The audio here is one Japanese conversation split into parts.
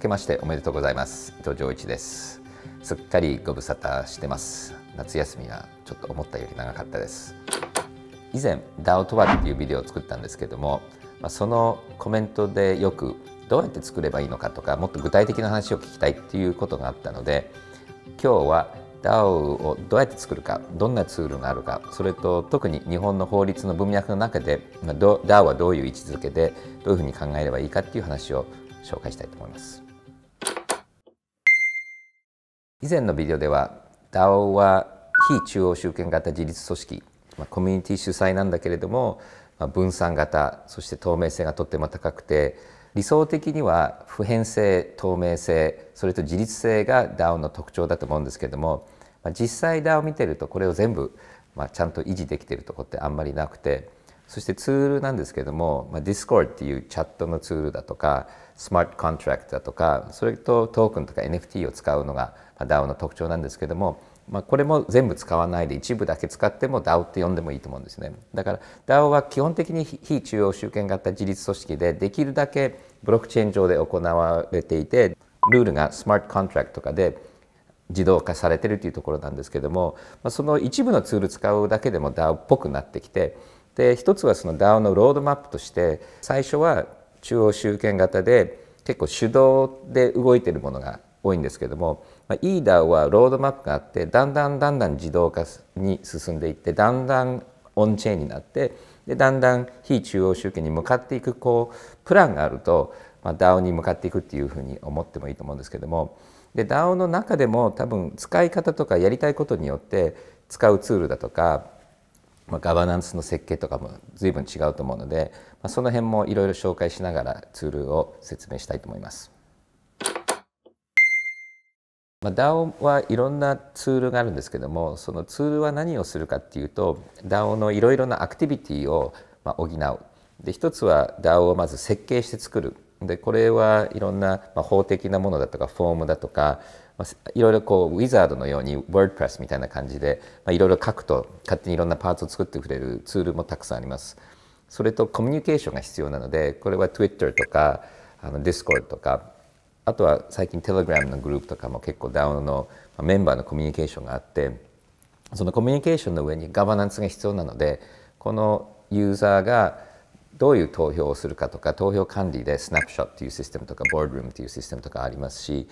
けましておめでとうございます伊藤丈一ですすっかりご無沙汰してます夏休みはちょっと思ったより長かったです以前 DAO とはっていうビデオを作ったんですけどもそのコメントでよくどうやって作ればいいのかとかもっと具体的な話を聞きたいっていうことがあったので今日は DAO をどうやって作るかどんなツールがあるかそれと特に日本の法律の文脈の中で DAO はどういう位置づけでどういうふうに考えればいいかっていう話を紹介したいと思います。以前のビデオでは DAO は非中央集権型自立組織、まコミュニティ主催なんだけれども、ま分散型そして透明性がとっても高くて理想的には普遍性透明性それと自立性が DAO の特徴だと思うんですけれども、ま実際 DAO を見てるとこれを全部、まちゃんと維持できてるとこってあんまりなくて。そしてツールなんですけども、まあ、Discord っていうチャットのツールだとかスマートコントラクトだとかそれとトークンとか NFT を使うのが、ま DAO の特徴なんですけども、まあ、これも全部使わないで一部だけ使っても DAO って呼んでもいいと思うんですねだから DAO は基本的に非中央集権型自立組織でできるだけブロックチェーン上で行われていてルールがスマートコントラクトとかで自動化されてるというところなんですけども、まあ、その一部のツール使うだけでも DAO っぽくなってきてで一つはその DAO のロードマップとして最初は中央集権型で結構手動で動いてるものが多いんですけども、まあ、e DAO はロードマップがあってだんだんだんだん自動化に進んでいってだんだんオンチェーンになってでだんだん非中央集権に向かっていくこうプランがあると、まあ、DAO に向かっていくっていうふうに思ってもいいと思うんですけどもで DAO の中でも多分使い方とかやりたいことによって使うツールだとかまあ、ガバナンスの設計とかも随分違うと思うので、まあ、その辺もいろいろ紹介しながらツールを説明したいと思います。まあ、DAO はいろんなツールがあるんですけどもそのツールは何をするかっていうと DAO のいろいろなアクティビティをまあ補うで一つは DAO をまず設計して作るでこれはいろんな、まあ、法的なものだとかフォームだとか、まあ、いろいろこうウィザードのように WordPress みたいな感じで、まあ、いろいろ書くと勝手にいろんなパーツを作ってくれるツールもたくさんあります。それとコミュニケーションが必要なのでこれは Twitter とかあの Discord とかあとは最近 Telegram のグループとかも結構 DAO のメンバーのコミュニケーションがあってそのコミュニケーションの上にガバナンスが必要なのでこのユーザーがどういう投票をするかとか投票管理でスナップショットというシステムとかボードルームというシステムとかありますし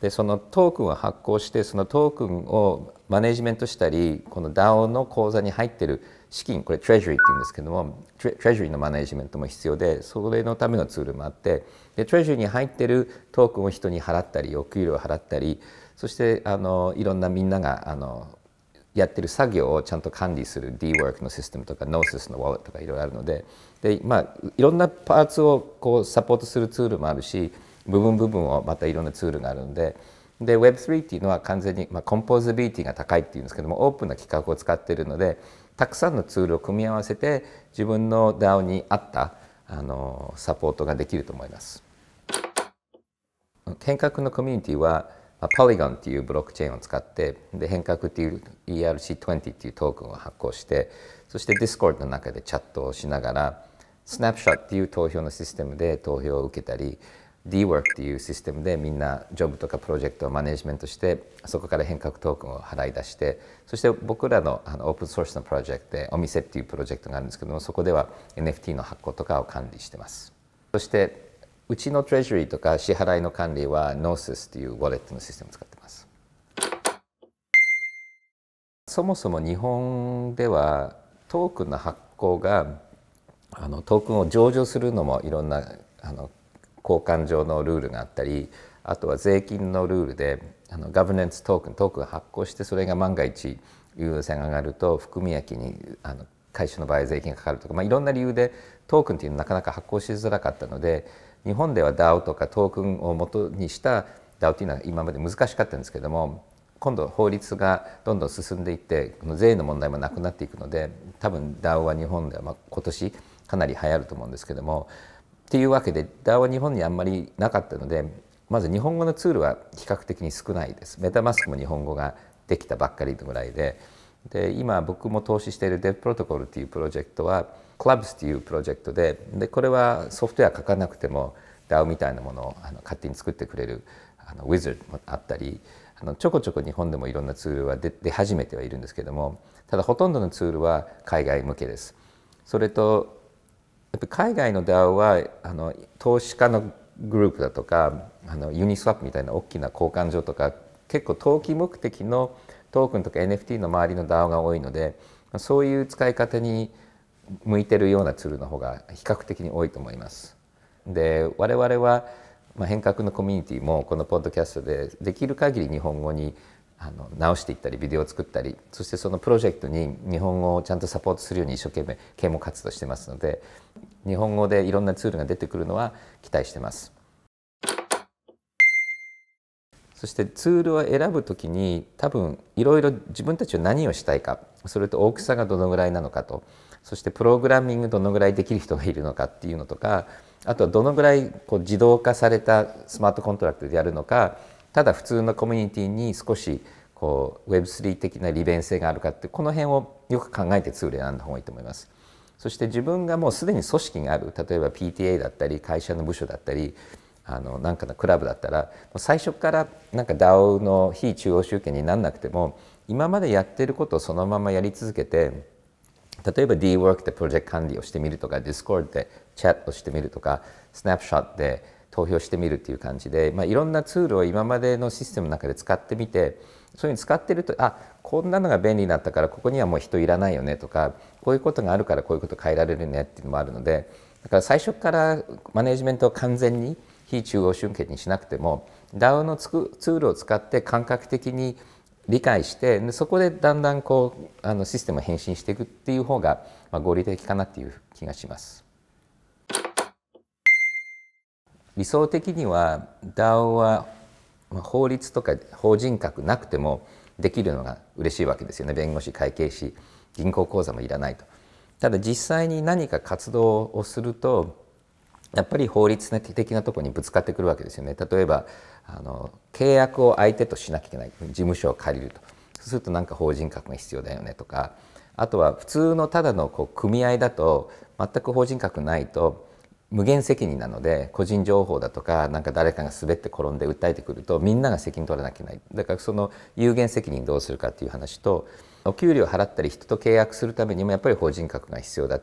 でそのトークンを発行してそのトークンをマネジメントしたりこの DAO の口座に入ってる資金これ Treasury っていうんですけども Treasury のマネジメントも必要でそれのためのツールもあってで Treasury に入ってるトークンを人に払ったりお給料を払ったりそしてあのいろんなみんながあのやってる作業をちゃんと管理する DWork のシステムとか Gnosis のウォ l l とかいろいろあるのでで、まあ、いろんなパーツをこうサポートするツールもあるし部分部分をまたいろんなツールがあるのでで Web3 っていうのは完全に、まあ、コンポーズビリティが高いっていうんですけどもオープンな企画を使っているのでたくさんのツールを組み合わせて自分の DAO に合ったあのサポートができると思います。変革のコミュニティはあ、ポリゴンっていうブロックチェーンを使ってで変革っていう ERC20 っていうトークンを発行してそして Discord の中でチャットをしながら Snapshot っていう投票のシステムで投票を受けたり DWork っていうシステムでみんなジョブとかプロジェクトをマネジメントしてそこから変革トークンを払い出してそして僕らのあのオープンソースのプロジェクトでお店っていうプロジェクトがあるんですけどもそこでは NFT の発行とかを管理してますそしてうちのトレ e a s u とか支払いの管理は n o s i s というウォレットのシステムを使ってます。そもそも日本ではトークンの発行があのトークンを上場するのもいろんなあの交換上のルールがあったりあとは税金のルールであのガバナンストークントークン発行してそれが万が一優遇性が上がると含み益にあの会社の場合税金がかかるとか、まあ、いろんな理由でトークンっていうのはなかなか発行しづらかったので日本では DAO とかトークンを元にした DAO というのは今まで難しかったんですけども今度法律がどんどん進んでいってこの税の問題もなくなっていくので多分 DAO は日本では、まあ、今年かなり流行ると思うんですけどもっていうわけで DAO は日本にあんまりなかったのでまず日本語のツールは比較的に少ないです。メタマスクも日本語ができたばっかりぐらいでで今僕も投資しているデフプロトコルっていうプロジェクトはクラブス s っていうプロジェクトででこれはソフトウェア書かなくても DAO みたいなものをあの勝手に作ってくれるあのウィズルもあったりあのちょこちょこ日本でもいろんなツールは出始めてはいるんですけどもただほとんどのツールは海外向けです。それとやっぱ海外の DAO はあの投資家のグループだとかあのユニスワップみたいな大きな交換所とか結構投機目的のトークンとか NFT の周りの DAO が多いのでそういう使い方に向いてるようなツールの方が比較的に多いと思います。で我々は、まあ、変革のコミュニティもこのポッドキャストでできる限り日本語にあの直していったりビデオを作ったりそしてそのプロジェクトに日本語をちゃんとサポートするように一生懸命啓蒙活動してますので日本語でいろんなツールが出てくるのは期待してます。そしてツールを選ぶ時に多分いろいろ自分たちは何をしたいかそれと大きさがどのぐらいなのかとそしてプログラミングどのぐらいできる人がいるのかっていうのとかあとはどのぐらいこう自動化されたスマートコントラクトでやるのかただ普通のコミュニティに少しこう Web3 的な利便性があるかってこの辺をよく考えてツール選んだ方がいいと思います。そして自分がもうすでに組織がある例えば PTA だったり会社の部署だったりあのなんかのクラブだったら最初からなんか DAO の非中央集権になんなくても今までやってることをそのままやり続けて例えば DWork でプロジェクト管理をしてみるとか Discord でチャットしてみるとか Snapshot で投票してみるっていう感じで、まあ、いろんなツールを今までのシステムの中で使ってみてそういうの使ってるとあこんなのが便利になったからここにはもう人いらないよねとかこういうことがあるからこういうこと変えられるねっていうのもあるのでだから最初からマネジメントを完全に非中央集権にしなくても DAO のツールを使って感覚的に理解してでそこでだんだんこうあのシステムを変身していくっていう方が、まあ、合理的かなっていう気がします。理想的には DAO は法律とか法人格なくてもできるのが嬉しいわけですよね弁護士会計士銀行口座もいらないと。ただ実際に何か活動をするとやっぱり法律的なところにぶつかってくるわけですよね。例えばあの契約を相手としなきゃいけない事務所を借りるとそうするとなんか法人格が必要だよねとかあとは普通のただのこう組合だと全く法人格ないと無限責任なので個人情報だとかなんか誰かが滑って転んで訴えてくるとみんなが責任取らなきゃいけないだからその有限責任どうするかっていう話とお給料払ったり人と契約するためにもやっぱり法人格が必要だ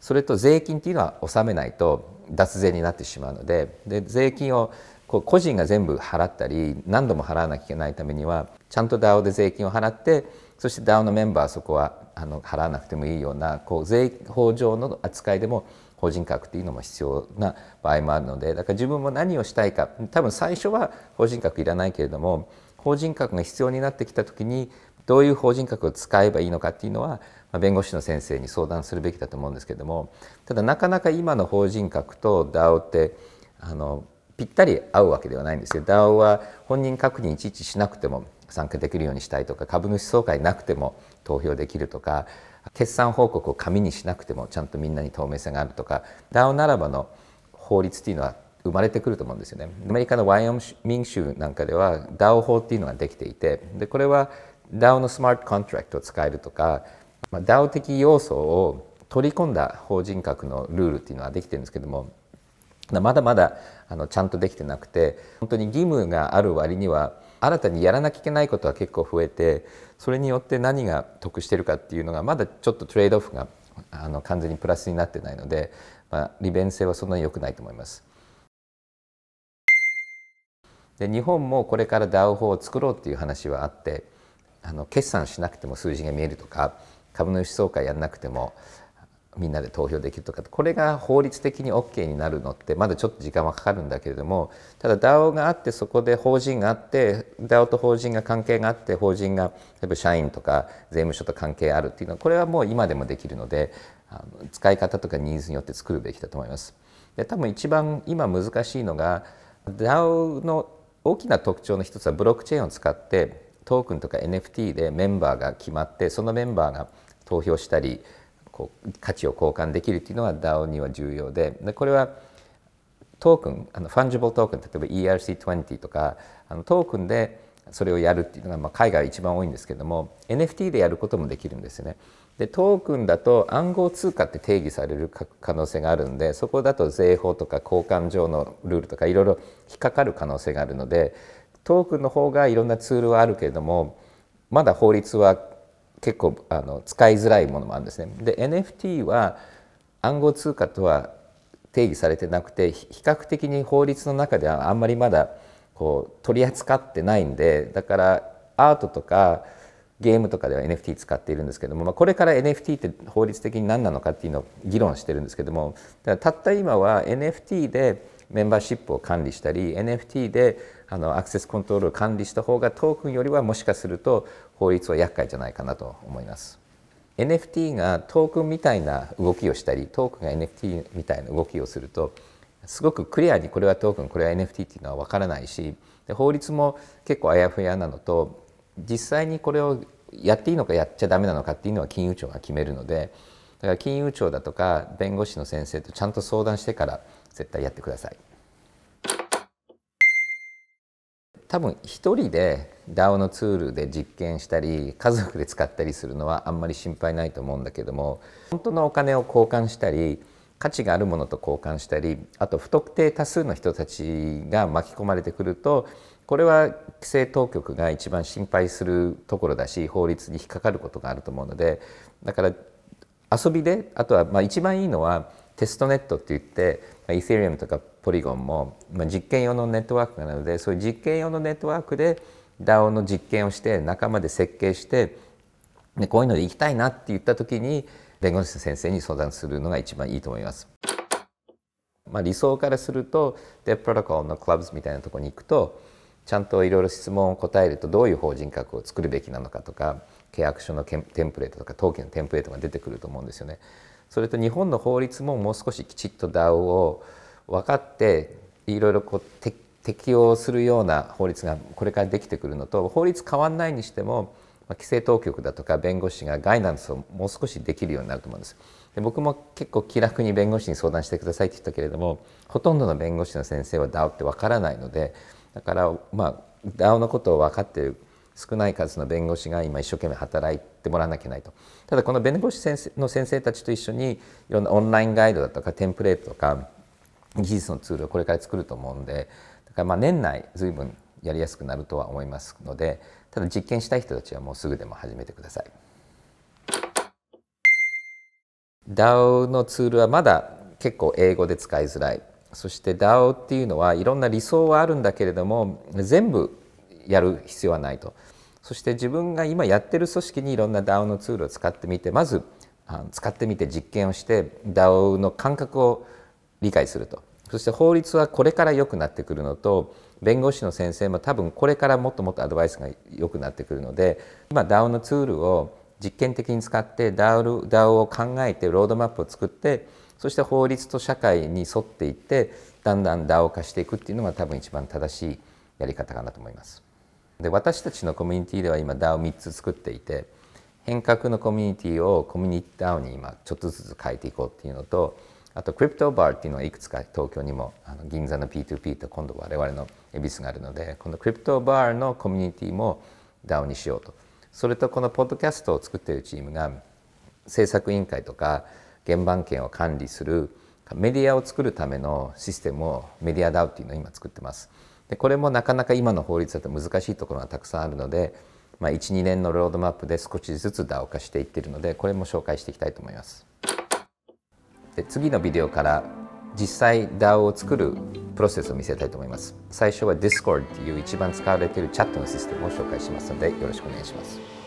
それと税金っていうのは納めないと脱税になってしまうのでで税金をこう個人が全部払ったり何度も払わなきゃいけないためにはちゃんと DAO で税金を払ってそして DAO のメンバーはそこはあの払わなくてもいいようなこう税法上の扱いでも法人格っていうのも必要な場合もあるのでだから自分も何をしたいか多分最初は法人格いらないけれども法人格が必要になってきた時にどういう法人格を使えばいいのかっていうのは弁護士の先生に相談するべきだと思うんですけれどもただなかなか今の法人格と DAO ってあのぴったり合うわけではないんですよ。DAO は本人確認いちいちしなくても参加できるようにしたいとか株主総会なくても投票できるとか決算報告を紙にしなくてもちゃんとみんなに透明性があるとか DAO ならばの法律っていうのは生まれてくると思うんですよね。アメリカのワイオミング州なんかでは DAO 法っていうのができていてでこれは DAO のスマートコントラクトを使えるとかまあ、DAO 的要素を取り込んだ法人格のルールっていうのはできてるんですけどもまだまだあのちゃんとできてなくて本当に義務がある割には新たにやらなきゃいけないことは結構増えてそれによって何が得してるかっていうのがまだちょっとトレードオフがあの完全にプラスになってないので、まあ、利便性はそんなに良くないと思います。で日本もこれから DAO 法を作ろうっていう話はあってあの決算しなくても数字が見えるとか株主総会やんなくてもみんなで投票できるとかこれが法律的に OK になるのってまだちょっと時間はかかるんだけれどもただ DAO があってそこで法人があって DAO と法人が関係があって法人が例えば社員とか税務署と関係あるっていうのはこれはもう今でもできるので使い方とかニーズによって作るべきだと思います。で多分一番今難しいのが DAO の大きな特徴の一つはブロックチェーンを使ってトークンとか NFT でメンバーが決まってそのメンバーが投票したりこう価値を交換できるっていうのは DAO には重要ででこれはトークンあのファンジブルトークン例えば ERC20 とかあのトークンでそれをやるっていうのが、まあ、海外一番多いんですけども NFT でやることもできるんですね。でトークンだと暗号通貨って定義される可能性があるんでそこだと税法とか交換上のルールとかいろいろ引っかかる可能性があるのでトークンの方がいろんなツールはあるけれどもまだ法律は結構あの使いづらいものもあるんですね。で NFT は暗号通貨とは定義されてなくて比較的に法律の中ではあんまりまだこう取り扱ってないんでだからアートとかゲームとかでは NFT 使っているんですけども、まあ、これから NFT って法律的に何なのかっていうのを議論してるんですけどもたった今は NFT でメンバーシップを管理したり NFT であのアクセスコントロールを管理した方がトークンよりはもしかすると法律は厄介じゃないかなと思います。NFT がトークンみたいな動きをしたりトークンが NFT みたいな動きをするとすごくクリアにこれはトークンこれは NFT っていうのは分からないしで法律も結構あやふやなのと実際にこれをやっていいのかやっちゃダメなのかっていうのは金融庁が決めるのでだから金融庁だとか弁護士の先生とちゃんと相談してから絶対やってください。多分一人で DAO のツールで実験したり家族で使ったりするのはあんまり心配ないと思うんだけども本当のお金を交換したり価値があるものと交換したりあと不特定多数の人たちが巻き込まれてくるとこれは規制当局が一番心配するところだし法律に引っかかることがあると思うのでだから遊びであとはまあ一番いいのはテストネットって言ってイセリアムとかポリゴンも、まあ、実験用のネットワークなのでそういう実験用のネットワークで DAO の実験をして仲間で設計してでこういうので行きたいなって言った時に弁護士先生に相談するのが一番いいと思います。まあ、理想からするとデプロトコルのクラブズみたいなとこに行くとちゃんといろいろ質問を答えるとどういう法人格を作るべきなのかとか契約書のテンプレートとか登記のテンプレートが出てくると思うんですよね。それと日本の法律ももう少しきちっと DAO を分かっていろいろこう適用するような法律がこれからできてくるのと法律変わんないにしても規制当局だとか弁護士がガイナンスをもう少しできるようになると思うんです。で僕も結構気楽に弁護士に相談してくださいって言ったけれどもほとんどの弁護士の先生は DAO ってわからないのでだからまあ DAO のことを分かってる少ない数の弁護士が今一生懸命働いてもらわなきゃいけないとただこの弁護士先生の先生たちと一緒にいろんなオンラインガイドだとかテンプレートとか技術のツールをこれから作ると思うんでだからまあ年内随分やりやすくなるとは思いますのでただ実験したい人たちはもうすぐでも始めてください。DAO のツールはまだ結構英語で使いづらいそして DAO っていうのはいろんな理想はあるんだけれども全部やる必要はないと。そして自分が今やってる組織にいろんな DAO のツールを使ってみてまず使ってみて実験をして DAO の感覚を理解するとそして法律はこれから良くなってくるのと弁護士の先生も多分これからもっともっとアドバイスが良くなってくるので今 DAO のツールを実験的に使って DAO, DAO を考えてロードマップを作ってそして法律と社会に沿っていってだんだん DAO 化していくっていうのが多分一番正しいやり方かなと思います。で私たちのコミュニティでは今 DAO3 つ作っていて変革のコミュニティをコミュニティ DAO に今ちょっとずつ変えていこうっていうのとあとクリプトバーっていうのはいくつか東京にもあの銀座の P2P と今度我々の恵比寿があるのでこのクリプトバーのコミュニティも DAO にしようとそれとこのポッドキャストを作っているチームが制作委員会とか原版権を管理するメディアを作るためのシステムをメディア DAO っていうのを今作ってます。でこれもなかなか今の法律だと難しいところがたくさんあるので、まあ、12年のロードマップで少しずつ DAO 化していっているのでこれも紹介していきたいと思います。で次のビデオから実際 DAO を作るプロセスを見せたいと思います。最初は Discord という一番使われているチャットのシステムを紹介しますのでよろしくお願いします。